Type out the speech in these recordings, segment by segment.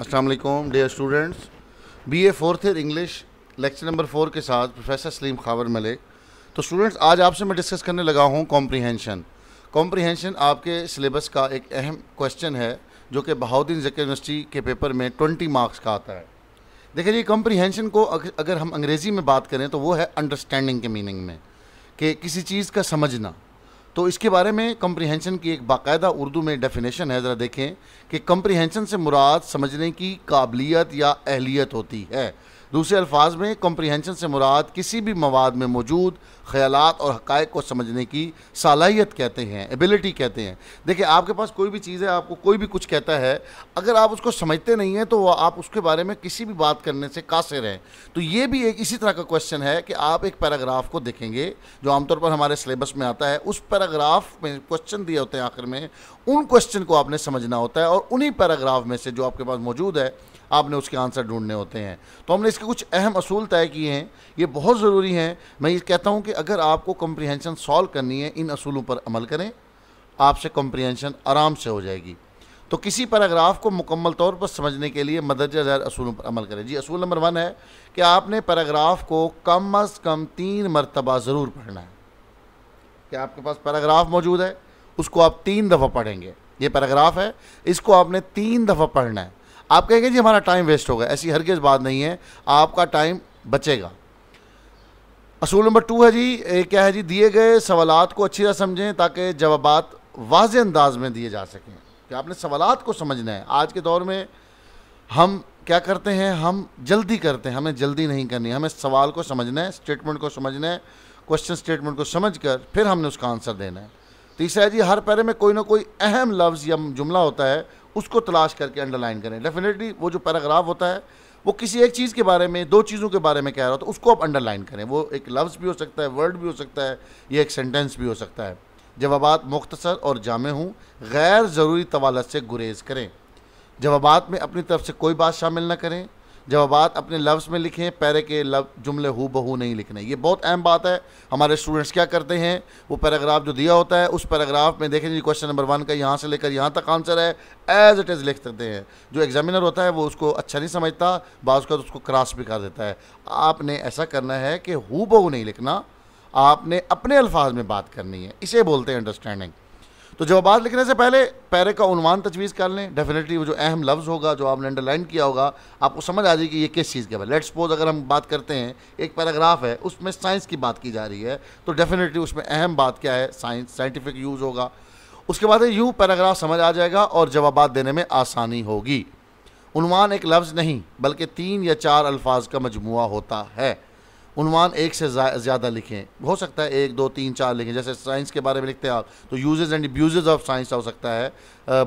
Aslam dear students B A fourth year English lecture number four के साथ professor Salim Khawar Malik तो students आज आपसे मैं डिस्कस करने लगा हूँ कॉम्प्रीहेंशन कॉम्प्रीहेंशन आपके सिलेबस का एक अहम क्वेश्चन है जो कि बहाउद्दीन जक यूनिवर्सिटी के पेपर में ट्वेंटी मार्क्स का आता है देखिए जी कॉम्प्रीहेंशन को अगर हम अंग्रेज़ी में बात करें तो वो है अंडरस्टैंडिंग के मीनिंग में कि किसी चीज़ का समझना तो इसके बारे में कम्प्रीहेंशन की एक बाकायदा उर्दू में डेफिनेशन है ज़रा देखें कि कम्प्रीहेंशन से मुराद समझने की काबिलियत या अहलियत होती है दूसरे अल्फाज में कॉम्प्रीहेंशन से मुराद किसी भी मवाद में मौजूद ख्याल और हक़ को समझने की सलाहियत कहते हैं एबिलिटी कहते हैं देखिए आपके पास कोई भी चीज़ है आपको कोई भी कुछ कहता है अगर आप उसको समझते नहीं हैं तो आप उसके बारे में किसी भी बात करने से कासिर हैं तो ये भी एक इसी तरह का क्वेश्चन है कि आप एक पैराग्राफ को देखेंगे जो आमतौर पर हमारे सिलेबस में आता है उस पैराग्राफ में क्वेश्चन दिए होते हैं आखिर में उन क्वेश्चन को आपने समझना होता है और उन्हीं पैराग्राफ में से जो आपके पास मौजूद है आपने उसके आंसर ढूंढने होते हैं तो हमने इसके कुछ अहम असूल तय किए हैं ये बहुत ज़रूरी हैं मैं ये कहता हूँ कि अगर आपको कम्प्रीहेंशन सॉल्व करनी है इन असूलों पर अमल करें आपसे कम्प्रीहेंशन आराम से हो जाएगी तो किसी पैराग्राफ को मुकम्मल तौर पर समझने के लिए मदरजा ज़ाहिर असूलों पर अमल करें जी असूल नंबर वन है कि आपने पैराग्राफ को कम अज़ कम तीन मरतबा ज़रूर पढ़ना है कि आपके पास पैराग्राफ मौजूद है उसको आप तीन दफ़ा पढ़ेंगे ये पैराग्राफ है इसको आपने तीन दफ़ा पढ़ना है आप कहेंगे जी हमारा टाइम वेस्ट होगा ऐसी ऐसी हरगिज़ बात नहीं है आपका टाइम बचेगा असूल नंबर टू है जी ए, क्या है जी दिए गए सवालत को अच्छी तरह समझें ताकि जवाब वाज अंदाज में दिए जा सकें कि आपने सवालत को समझना है आज के दौर में हम क्या करते हैं हम जल्दी करते हैं हमें जल्दी नहीं करनी हमें सवाल को समझना है स्टेटमेंट को समझना है क्वेश्चन स्टेटमेंट को समझ कर फिर हमने उसका आंसर देना है तीसरा है जी हर पैरे में कोई ना कोई अहम लफ्ज़ या जुमला होता है उसको तलाश करके अंडरलाइन करें डेफिनेटली वो जो पैराग्राफ होता है वो किसी एक चीज़ के बारे में दो चीज़ों के बारे में कह रहा हो तो उसको आप अंडरलाइन करें वो एक लफ्ज़ भी हो सकता है वर्ड भी हो सकता है या एक सेंटेंस भी हो सकता है जवाबात मुख्तसर और जामे हूँ गैर ज़रूरी तवालत से गुरेज करें जवाबात में अपनी तरफ से कोई बात शामिल ना करें जवाबात अपने लफ्ज़ में लिखें पैरे के लब जुमले हु बहू नहीं लिखने ये बहुत अहम बात है हमारे स्टूडेंट्स क्या करते हैं वो पैराग्राफ जो दिया होता है उस पैराग्राफ में देखें जी क्वेश्चन नंबर वन का यहाँ से लेकर यहाँ तक आंसर है एज इट इज़ लिख सकते हैं जो एग्जामिनर होता है वो उसको अच्छा नहीं समझता बाज़ का तो उसको क्रॉस भी कर देता है आपने ऐसा करना है कि हु बहू नहीं लिखना आपने अपने अल्फाज में बात करनी है इसे बोलते हैं अंडरस्टैंडिंग तो जवाब लिखने से पहले पैरे का उनवान तजवीज़ कर लें डेफिनेटली वो जो अहम लफ्ज़ होगा जो आपने अंडरलाइन किया होगा आपको समझ आ जाएगी कि ये किस चीज़ के बारे लेट सपोज अगर हम बात करते हैं एक पैराग्राफ है उसमें साइंस की बात की जा रही है तो डेफिनेटली उसमें अहम बात क्या है साइंस साइंटिफिक यूज़ होगा उसके बाद यूँ पैराग्राफ समझ आ जाएगा और जवाब देने में आसानी होगी उनवान एक लफ्ज़ नहीं बल्कि तीन या चार अल्फाज का मजमु होता है उनवान एक से ज़्यादा लिखें हो सकता है एक दो तीन चार लिखें जैसे साइंस के बारे में लिखते हैं आप तो uses and abuses of science हो सकता है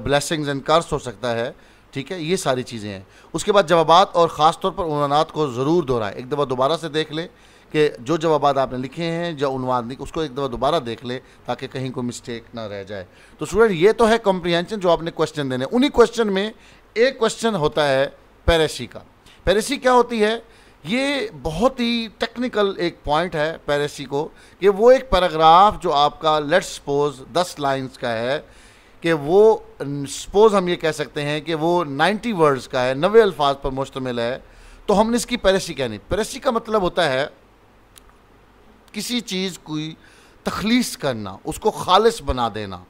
ब्लेसिंग्स एंड कर्स हो सकता है ठीक है ये सारी चीज़ें हैं उसके बाद जवाब और ख़ास तौर पर उनवानात को ज़रूर दोहराएं एक दफ़ा दोबारा से देख लें कि जो जवाब आपने लिखे हैं जो उनवान लिखे उसको एक दफ़ा दोबारा देख लें ताकि कहीं को मिस्टेक ना रह जाए तो स्टूडेंट ये तो है कॉम्प्रीहेंशन जो आपने क्वेश्चन देने उन्हीं क्वेश्चन में एक क्वेश्चन होता है पेरेसी का पेरेसी क्या होती है ये बहुत ही टेक्निकल एक पॉइंट है पेरेसी को कि वो एक पैराग्राफ जो आपका लेट्स सपोज दस लाइंस का है कि वो सपोज हम ये कह सकते हैं कि वो नाइन्टी वर्ड्स का है नवे अल्फाज पर मुश्तमिल है तो हमने इसकी पेरेसी कहनी पेरेसी का मतलब होता है किसी चीज़ की तखलीस करना उसको खालिश बना देना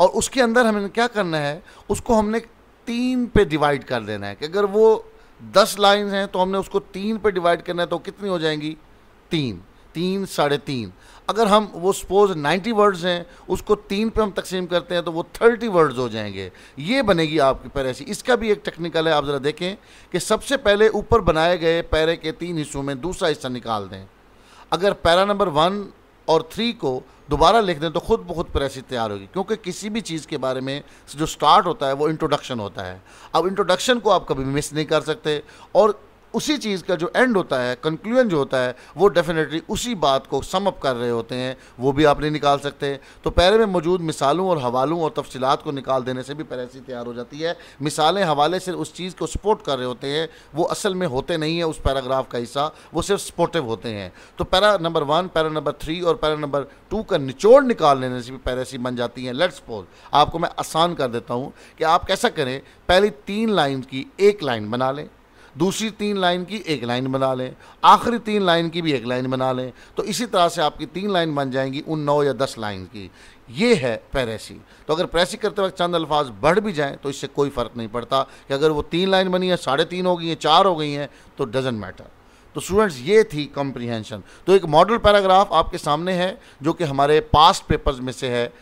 और उसके अंदर हमें क्या करना है उसको हमने तीन पे डिवाइड कर देना है कि अगर वो दस लाइन्स हैं तो हमने उसको तीन पे डिवाइड करना है तो कितनी हो जाएंगी तीन तीन साढ़े तीन अगर हम वो सपोज नाइन्टी वर्ड्स हैं उसको तीन पे हम तकसीम करते हैं तो वो थर्टी वर्ड्स हो जाएंगे ये बनेगी आपकी पैर ऐसी इसका भी एक टेक्निकल है आप ज़रा देखें कि सबसे पहले ऊपर बनाए गए पैरे के तीन हिस्सों में दूसरा हिस्सा निकाल दें अगर पैरा नंबर वन और थ्री को दोबारा लिख दें तो खुद ब खुद प्रेसी तैयार होगी क्योंकि किसी भी चीज़ के बारे में जो स्टार्ट होता है वो इंट्रोडक्शन होता है अब इंट्रोडक्शन को आप कभी मिस नहीं कर सकते और उसी चीज़ का जो एंड होता है कंक्लूजन जो होता है वो डेफिनेटली उसी बात को सम अप कर रहे होते हैं वो भी आप नहीं निकाल सकते तो पैरे में मौजूद मिसालों और हवालों और तफसीत को निकाल देने से भी पैरेसी तैयार हो जाती है मिसालें हवाले सिर्फ उस चीज़ को सपोर्ट कर रहे होते हैं वो असल में होते नहीं है उस पैराग्राफ का हिस्सा वो सिर्फ सपोर्टिव होते हैं तो para number one para number three और पैरा नंबर टू का निचोड़ निकाल लेने से भी पैरेसी बन जाती है लेट्स पोज आपको मैं आसान कर देता हूँ कि आप कैसा करें पहली तीन लाइन की एक लाइन बना लें दूसरी तीन लाइन की एक लाइन बना लें आखिरी तीन लाइन की भी एक लाइन बना लें तो इसी तरह से आपकी तीन लाइन बन जाएंगी उन नौ या दस लाइन की ये है पैरेसी तो अगर पैरेसी करते वक्त चंद अल्फाज बढ़ भी जाएं तो इससे कोई फ़र्क नहीं पड़ता कि अगर वो तीन लाइन बनी है साढ़े तीन हो गई हैं चार हो गई हैं तो डजेंट मैटर तो स्टूडेंट्स ये थी कॉम्प्रीहेंशन तो एक मॉडल पैराग्राफ आपके सामने है जो कि हमारे पास्ट पेपर्स में से है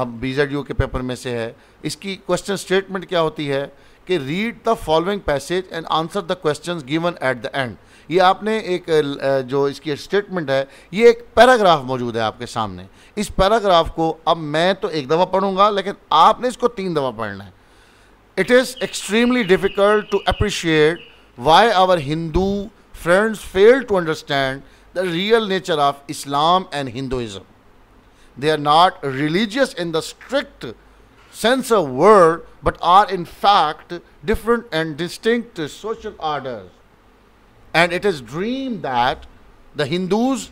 अब बी के पेपर में से है इसकी क्वेश्चन स्टेटमेंट क्या होती है कि read the following passage and answer the question given at the end ये आपने एक जो इसकी स्टेटमेंट है ये एक पैराग्राफ मौजूद है आपके सामने इस पैराग्राफ को अब मैं तो एक दफ़ा पढ़ूंगा लेकिन आपने इसको तीन दफ़ा पढ़ना है it is extremely difficult to appreciate why our Hindu friends fail to understand the real nature of Islam and Hinduism they are not religious in the strict sense of word, but are in fact different and distinct social orders. And it is dreamed that the Hindus,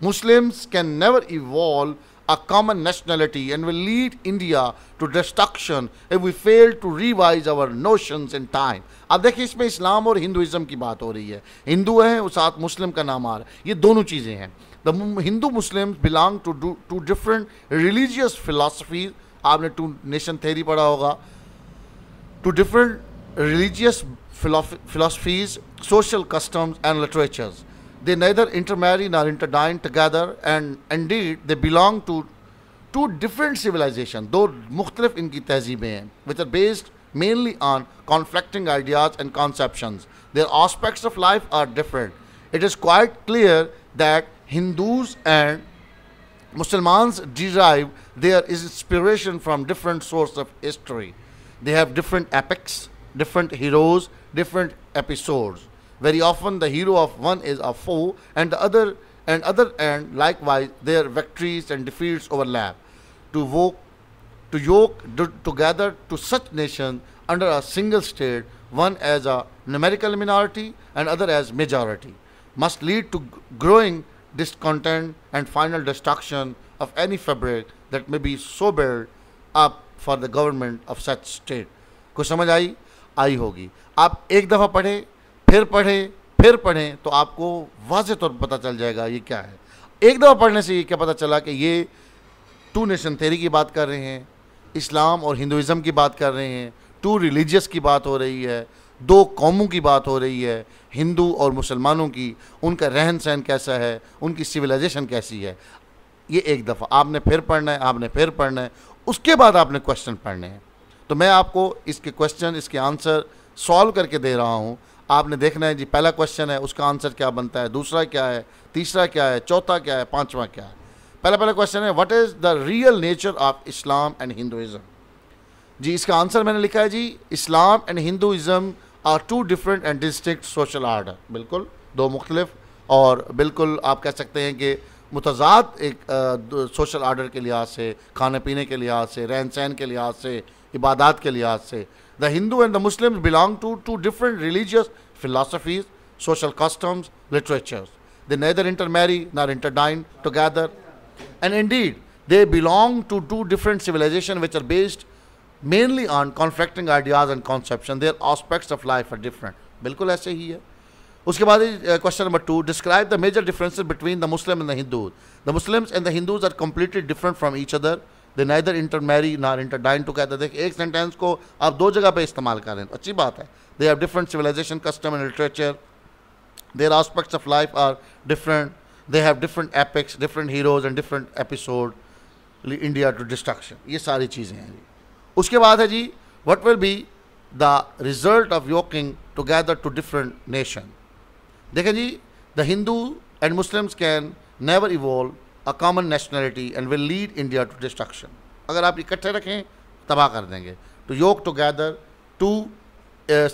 Muslims can never evolve a common nationality and will lead India to destruction if we fail to revise our notions in time. अब देखिए इसमें इस्लाम और Hinduism की बात हो रही है हिंदू हैं और साथ मुस्लिम का नाम आ रहा है ये दोनों चीज़ें हैं the Hindu Muslim belong to two different religious philosophies आपने टू नेशन थेरी पढ़ा होगा two different religious philosophies social customs and literatures they neither intermarry inter interdine together and indeed they belong to two different civilisation दो मुख्तलिफ इनकी तहजीबें हैं which are based mainly on conflicting ideas and conception their aspects of life are different it is quite clear that Hindus and Muslims derive their inspiration from different sources of history. They have different epics, different heroes, different episodes. Very often the hero of one is a foe and the other and other and likewise their victories and defeats overlap. To woke to yoke together to such nation under a single state, one as a numerical minority and other as majority, must lead to growing discontent and final destruction of any fabric that may be sobered up for the government of such state कुछ समझ आई आई होगी आप एक दफ़ा पढ़ें फिर पढ़ें फिर पढ़ें तो आपको वाज तौर पर पता चल जाएगा ये क्या है एक दफ़ा पढ़ने से ये क्या पता चला कि ये टू नेशन थेरी की बात कर रहे हैं इस्लाम और हिंदुज़म की बात कर रहे हैं टू रिलीजियस की बात हो रही है दो कौमों की बात हो रही है हिंदू और मुसलमानों की उनका रहन सहन कैसा है उनकी सिविलाइजेशन कैसी है ये एक दफ़ा आपने फिर पढ़ना है आपने फिर पढ़ना है उसके बाद आपने क्वेश्चन पढ़ने हैं तो मैं आपको इसके क्वेश्चन इसके आंसर सॉल्व करके दे रहा हूँ आपने देखना है जी पहला क्वेश्चन है उसका आंसर क्या बनता है दूसरा क्या है तीसरा क्या है चौथा क्या है पाँचवा क्या है पहला पहला क्वेश्चन है what is the real nature of Islam and Hinduism जी इसका आंसर मैंने लिखा है जी Islam and Hinduism are two different and distinct social art बिल्कुल दो मुख्तलिफ और बिल्कुल आप कह सकते हैं कि मुतजाद एक आ, सोशल आर्डर के लिहाज से खाने पीने के लिहाज से रहन सहन के लिहाज से इबादत के लिहाज से the Hindu and the Muslim belong to two different religious philosophies social customs literatures they neither intermarry nor interdine together and indeed they belong to two different civilisation which are based mainly on conflicting ideas and conception their aspects of life are different bilkul aise hi hai uske baad question number 2 describe the major differences between the muslim and the Hindus. the muslims and the hindus are completely different from each other they neither intermarry nor interdine together dekh ek sentence ko aap do jagah pe istemal kar rahe ho achhi baat hai they have different civilization custom and literature their aspects of life are different they have different epics different heroes and different episode india to destruction ye sari cheeze hain उसके बाद है जी what will be the result of yoking together two different nation देखें जी the Hindu and Muslims can never evolve a common nationality and will lead India to destruction अगर आप इकट्ठे रखें तबाह कर देंगे to yoke together two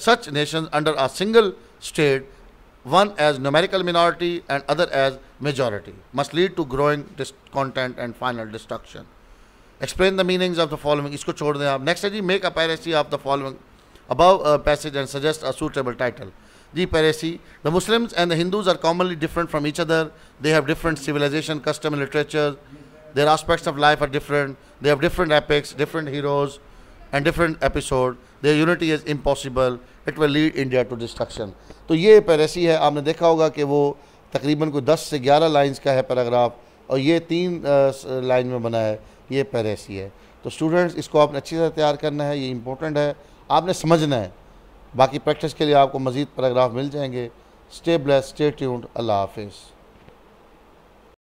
such nation under a single state one as numerical minority and other as majority must lead to growing discontent and final destruction explain the meanings of the following इसको छोड़ दें आप next है जी make a precis of the following above passage and suggest a suitable title जी precis the Muslims and the Hindus are commonly different from each other they have different civilisation custom literature their aspects of life are different they have different epics different heroes and different episode their unity is impossible it will lead India to destruction तो ये पैरेसी है आपने देखा होगा कि वो तकरीबन कोई दस से ग्यारह लाइन्स का है पैराग्राफ और ये तीन लाइन uh, में बना है ये पैरेसी है तो स्टूडेंट्स इसको आपने अच्छी तरह तैयार करना है ये इंपॉर्टेंट है आपने समझना है बाकी प्रैक्टिस के लिए आपको मज़ीद पैराग्राफ मिल जाएंगे स्टे ब्लेस स्टे ट्यून्ड अल्लाह हाफिज़